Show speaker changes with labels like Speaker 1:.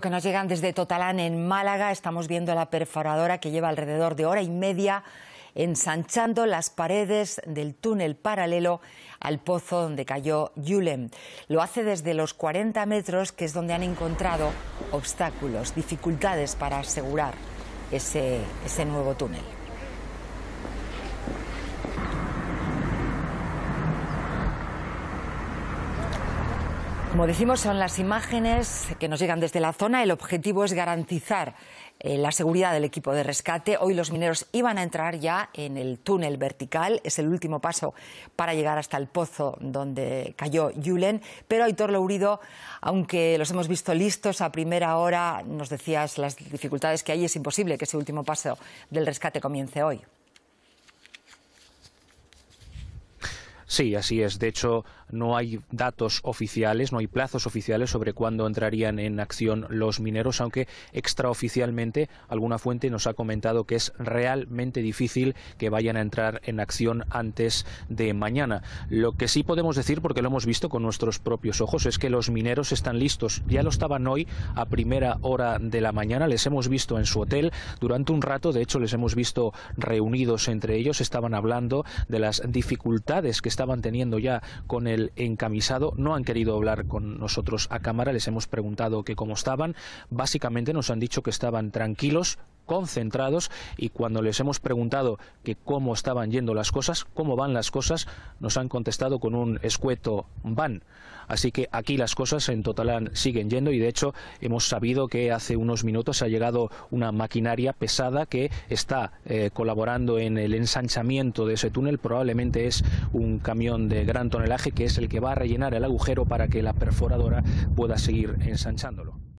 Speaker 1: que nos llegan desde Totalán en Málaga. Estamos viendo la perforadora que lleva alrededor de hora y media ensanchando las paredes del túnel paralelo al pozo donde cayó Yulem. Lo hace desde los 40 metros, que es donde han encontrado obstáculos, dificultades para asegurar ese nuevo túnel. Como decimos, son las imágenes que nos llegan desde la zona. El objetivo es garantizar eh, la seguridad del equipo de rescate. Hoy los mineros iban a entrar ya en el túnel vertical. Es el último paso para llegar hasta el pozo donde cayó Yulen. Pero Aitor Lourido, aunque los hemos visto listos a primera hora, nos decías las dificultades que hay. Es imposible que ese último paso del rescate comience hoy.
Speaker 2: Sí, así es. De hecho, no hay datos oficiales, no hay plazos oficiales sobre cuándo entrarían en acción los mineros, aunque extraoficialmente alguna fuente nos ha comentado que es realmente difícil que vayan a entrar en acción antes de mañana. Lo que sí podemos decir, porque lo hemos visto con nuestros propios ojos, es que los mineros están listos. Ya lo estaban hoy a primera hora de la mañana. Les hemos visto en su hotel durante un rato. De hecho, les hemos visto reunidos entre ellos. Estaban hablando de las dificultades que están estaban teniendo ya con el encamisado. No han querido hablar con nosotros a cámara, les hemos preguntado que cómo estaban. Básicamente nos han dicho que estaban tranquilos, concentrados y cuando les hemos preguntado que cómo estaban yendo las cosas, cómo van las cosas, nos han contestado con un escueto van. Así que aquí las cosas en Totalán siguen yendo y de hecho hemos sabido que hace unos minutos ha llegado una maquinaria pesada que está eh, colaborando en el ensanchamiento de ese túnel. Probablemente es un camión de gran tonelaje que es el que va a rellenar el agujero para que la perforadora pueda seguir ensanchándolo.